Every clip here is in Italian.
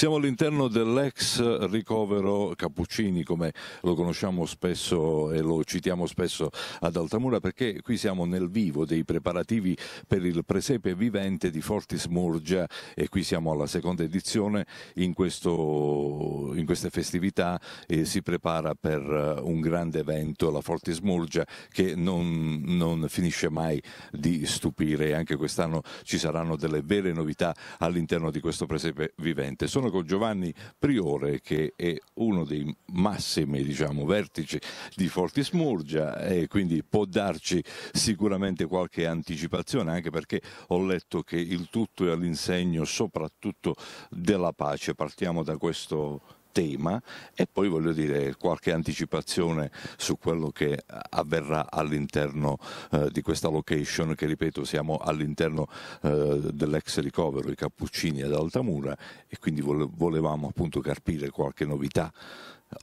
Siamo all'interno dell'ex ricovero Cappuccini, come lo conosciamo spesso e lo citiamo spesso ad Altamura, perché qui siamo nel vivo dei preparativi per il presepe vivente di Fortis Murgia e qui siamo alla seconda edizione. In, questo, in queste festività eh, si prepara per eh, un grande evento, la Fortis Murgia, che non, non finisce mai di stupire. Anche quest'anno ci saranno delle vere novità all'interno di questo presepe vivente. Sono parroco Giovanni Priore che è uno dei massimi diciamo, vertici di Fortismurgia e quindi può darci sicuramente qualche anticipazione anche perché ho letto che il tutto è all'insegno soprattutto della pace. Partiamo da questo tema e poi voglio dire qualche anticipazione su quello che avverrà all'interno eh, di questa location che ripeto siamo all'interno eh, dell'ex ricovero i Cappuccini ad Altamura e quindi volevamo appunto carpire qualche novità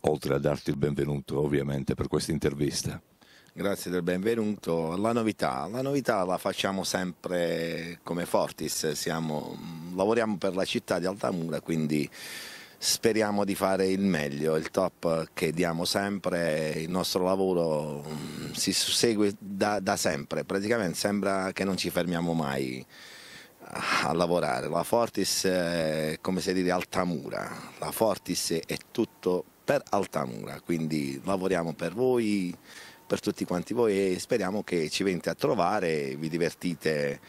oltre a darti il benvenuto ovviamente per questa intervista. Grazie del benvenuto. La novità, la novità la facciamo sempre come Fortis, siamo, lavoriamo per la città di Altamura, quindi speriamo di fare il meglio, il top che diamo sempre, il nostro lavoro mm, si segue da, da sempre, praticamente sembra che non ci fermiamo mai a lavorare, la Fortis è come se dire Altamura, la Fortis è tutto per Altamura, quindi lavoriamo per voi, per tutti quanti voi e speriamo che ci venite a trovare, vi divertite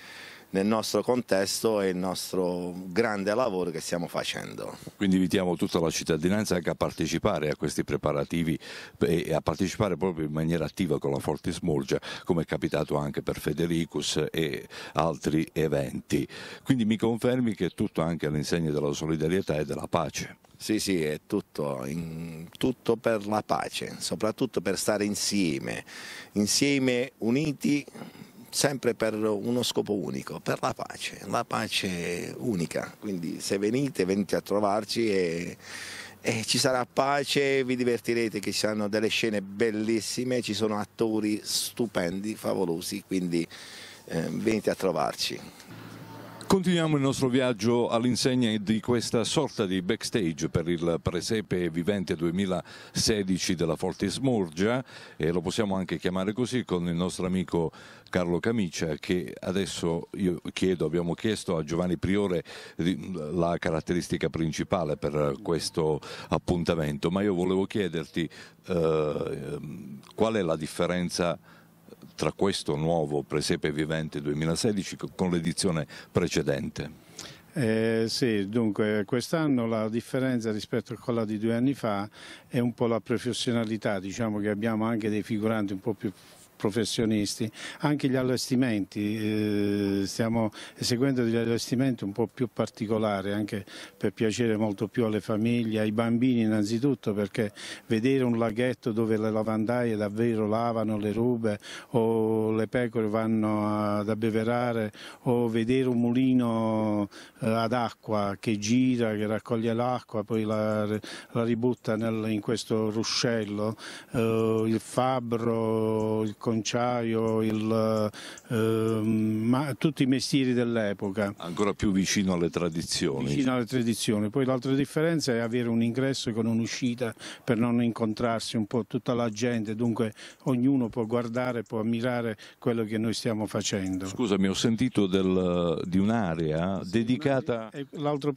nel nostro contesto e il nostro grande lavoro che stiamo facendo. Quindi invitiamo tutta la cittadinanza anche a partecipare a questi preparativi e a partecipare proprio in maniera attiva con la Forti Smorgia come è capitato anche per Federicus e altri eventi. Quindi mi confermi che è tutto anche all'insegna della solidarietà e della pace. Sì, sì, è tutto, in, tutto, per la pace, soprattutto per stare insieme, insieme uniti sempre per uno scopo unico, per la pace, la pace unica. Quindi se venite, venite a trovarci e, e ci sarà pace, vi divertirete, che ci saranno delle scene bellissime, ci sono attori stupendi, favolosi, quindi eh, venite a trovarci. Continuiamo il nostro viaggio all'insegna di questa sorta di backstage per il presepe vivente 2016 della Forte Murgia e lo possiamo anche chiamare così con il nostro amico Carlo Camicia che adesso io chiedo, abbiamo chiesto a Giovanni Priore la caratteristica principale per questo appuntamento, ma io volevo chiederti eh, qual è la differenza tra questo nuovo Presepe Vivente 2016 con l'edizione precedente? Eh, sì, dunque quest'anno la differenza rispetto a quella di due anni fa è un po' la professionalità, diciamo che abbiamo anche dei figuranti un po' più professionisti, anche gli allestimenti, eh, stiamo eseguendo degli allestimenti un po' più particolari anche per piacere molto più alle famiglie, ai bambini innanzitutto perché vedere un laghetto dove le lavandaie davvero lavano le rube o le pecore vanno ad abbeverare o vedere un mulino eh, ad acqua che gira, che raccoglie l'acqua, poi la, la ributta nel, in questo ruscello, eh, il fabbro, il conciaio, il, ehm, ma, tutti i mestieri dell'epoca. Ancora più vicino alle tradizioni. Vicino alle tradizioni. Poi l'altra differenza è avere un ingresso con un'uscita per non incontrarsi un po' tutta la gente, dunque ognuno può guardare, può ammirare quello che noi stiamo facendo. Scusami, ho sentito del, di un'area sì, dedicata... Eh, l'altra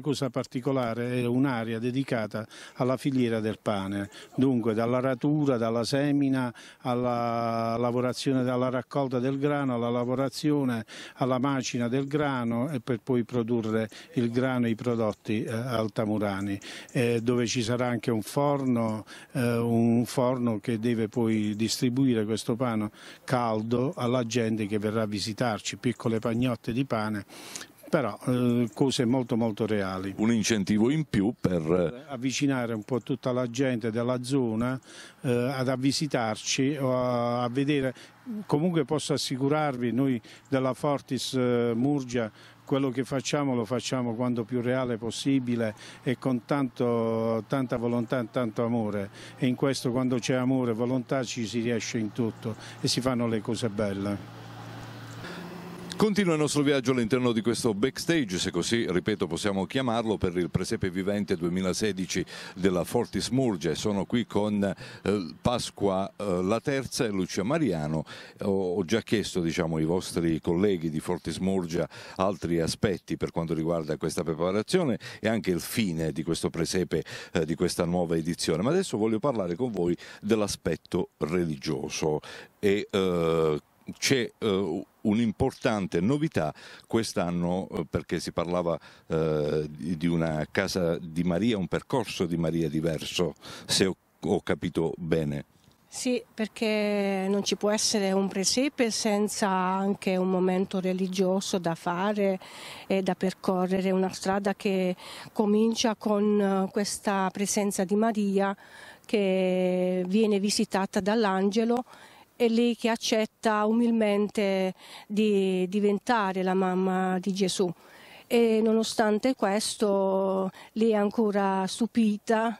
cosa particolare è un'area dedicata alla filiera del pane, dunque dalla ratura, dalla semina alla lavorazione, alla raccolta del grano, alla lavorazione, alla macina del grano e per poi produrre il grano e i prodotti eh, altamurani, eh, dove ci sarà anche un forno, eh, un forno che deve poi distribuire questo pane caldo alla gente che verrà a visitarci, piccole pagnotte di pane però eh, cose molto molto reali. Un incentivo in più per eh, avvicinare un po' tutta la gente della zona eh, ad avvisitarci o a, a vedere, comunque posso assicurarvi noi della Fortis eh, Murgia quello che facciamo lo facciamo quando più reale possibile e con tanto, tanta volontà e tanto amore e in questo quando c'è amore e volontà ci si riesce in tutto e si fanno le cose belle. Continua il nostro viaggio all'interno di questo backstage, se così ripeto possiamo chiamarlo, per il Presepe Vivente 2016 della Fortis Murge. Sono qui con eh, Pasqua eh, La Terza e Lucia Mariano. Ho, ho già chiesto diciamo, ai vostri colleghi di Fortis Murgia altri aspetti per quanto riguarda questa preparazione e anche il fine di questo presepe, eh, di questa nuova edizione. Ma adesso voglio parlare con voi dell'aspetto religioso e eh, c'è eh, un'importante novità quest'anno eh, perché si parlava eh, di una casa di Maria, un percorso di Maria diverso, se ho, ho capito bene. Sì, perché non ci può essere un presepe senza anche un momento religioso da fare e da percorrere, una strada che comincia con eh, questa presenza di Maria che viene visitata dall'angelo è lì che accetta umilmente di diventare la mamma di Gesù. E nonostante questo lei è ancora stupita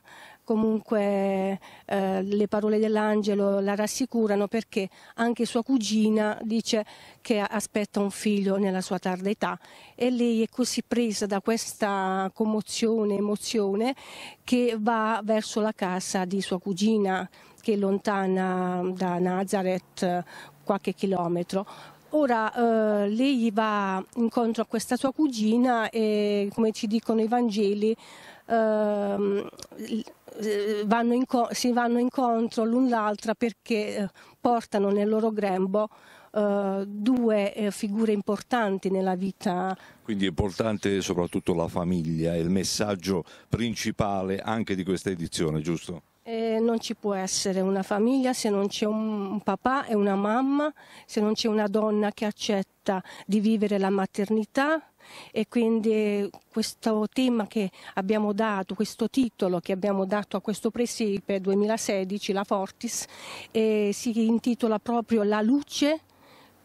comunque eh, le parole dell'angelo la rassicurano perché anche sua cugina dice che aspetta un figlio nella sua tarda età e lei è così presa da questa commozione, emozione che va verso la casa di sua cugina che è lontana da Nazareth qualche chilometro. Ora eh, lei va incontro a questa sua cugina e come ci dicono i Vangeli eh, eh, vanno inco- si vanno incontro l'un l'altra perché eh, portano nel loro grembo Uh, due uh, figure importanti nella vita. Quindi è importante soprattutto la famiglia, è il messaggio principale anche di questa edizione, giusto? Eh, non ci può essere una famiglia se non c'è un papà e una mamma, se non c'è una donna che accetta di vivere la maternità, e quindi eh, questo tema che abbiamo dato, questo titolo che abbiamo dato a questo presepe 2016, la Fortis, eh, si intitola proprio La luce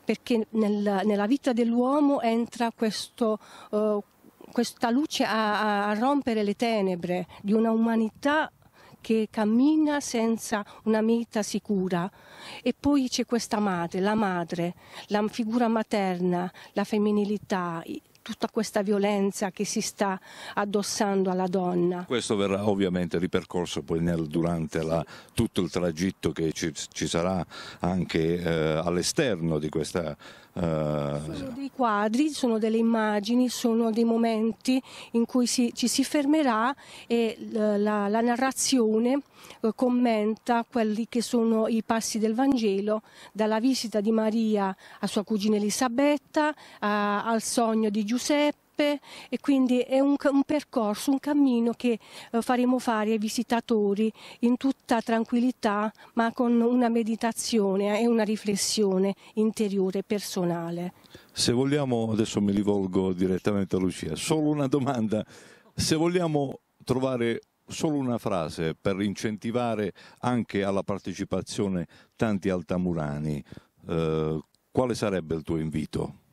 perché nel, nella vita dell'uomo entra questo, uh, questa luce a, a rompere le tenebre di una umanità che cammina senza una meta sicura. E poi c'è questa madre, la madre, la figura materna, la femminilità, tutta questa violenza che si sta addossando alla donna. Questo verrà ovviamente ripercorso poi nel, durante la, tutto il tragitto che ci, ci sarà anche eh, all'esterno di questa eh, sono dei quadri, sono delle immagini, sono dei momenti in cui si, ci si fermerà e la, la narrazione eh, commenta quelli che sono i passi del Vangelo, dalla visita di Maria a sua cugina Elisabetta, a, al sogno di Giuseppe tappe e quindi è un, un percorso, un cammino che eh, faremo fare ai visitatori in tutta tranquillità ma con una meditazione eh, e una riflessione interiore personale. Se vogliamo, adesso mi rivolgo direttamente a Lucia, solo una domanda, se vogliamo trovare solo una frase per incentivare anche alla partecipazione tanti altamurani, eh, quale sarebbe il tuo invito?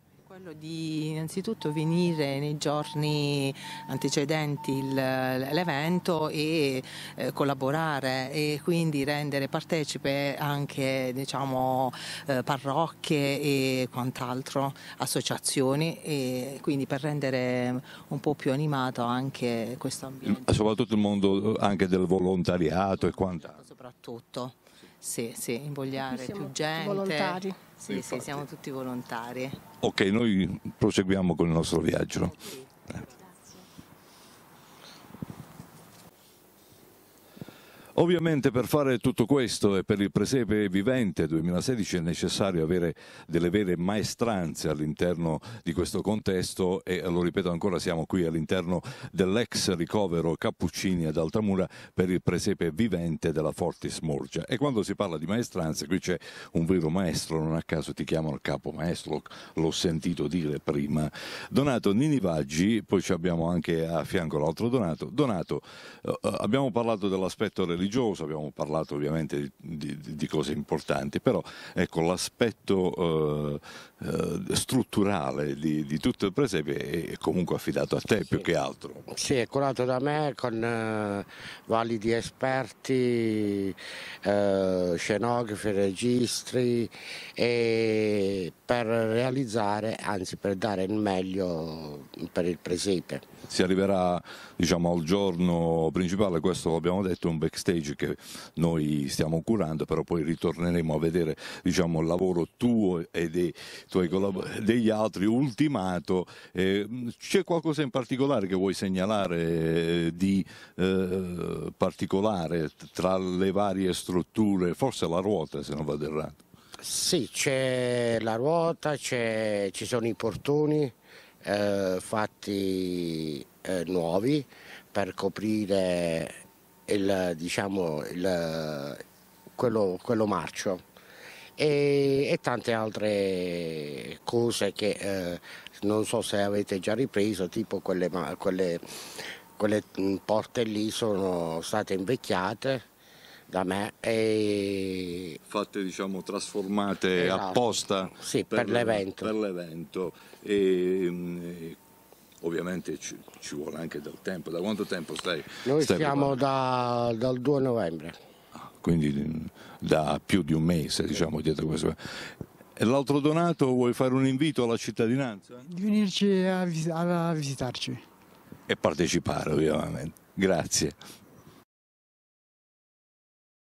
di innanzitutto venire nei giorni antecedenti l'evento e eh, collaborare e quindi rendere partecipe anche diciamo, eh, parrocchie e quant'altro, associazioni e quindi per rendere un po' più animato anche questo ambiente. Soprattutto il mondo eh, anche del volontariato e quant'altro. Soprattutto, sì, sì, invogliare più gente. volontari. Sì, sì, siamo tutti volontari. Ok, noi proseguiamo con il nostro viaggio. Ovviamente per fare tutto questo e per il presepe vivente 2016 è necessario avere delle vere maestranze all'interno di questo contesto e lo ripeto ancora siamo qui all'interno dell'ex ricovero Cappuccini ad Altamura per il presepe vivente della Fortis Morgia e quando si parla di maestranze qui c'è un vero maestro, non a caso ti chiamano capo maestro, l'ho sentito dire prima. Donato Nini Vaggi, poi abbiamo anche a fianco l'altro Donato. Donato, eh, abbiamo parlato dell'aspetto religioso religioso, abbiamo parlato ovviamente di, di, di cose importanti, però ecco, l'aspetto eh, eh, strutturale di, di, tutto il presepe è comunque affidato a te sì. più che altro. Sì, è curato da me con eh, validi esperti, eh, scenografi, registri e per realizzare, anzi per dare il meglio per il presepe. Si arriverà diciamo, al giorno principale, questo l'abbiamo detto, un backstage backstage che noi stiamo curando, però poi ritorneremo a vedere diciamo, il lavoro tuo e dei, degli altri ultimato. Eh, c'è qualcosa in particolare che vuoi segnalare eh, di eh, particolare tra le varie strutture, forse la ruota se non vado errato? Sì, c'è la ruota, ci sono i portoni eh, fatti eh, nuovi per coprire il, diciamo, il, quello, quello, marcio e, e, tante altre cose che eh, non so se avete già ripreso, tipo quelle, quelle, quelle mm, porte lì sono state invecchiate da me e... fatte diciamo trasformate esatto. apposta sì, per, per l'evento, per l'evento. E, mm, ovviamente ci, ci, vuole anche del tempo. Da quanto tempo stai? Noi stai siamo da, dal 2 novembre. Ah, quindi mm, da più di un mese diciamo dietro questo. E l'altro Donato vuoi fare un invito alla cittadinanza? Di venirci a, vis- a visitarci. E partecipare ovviamente. Grazie.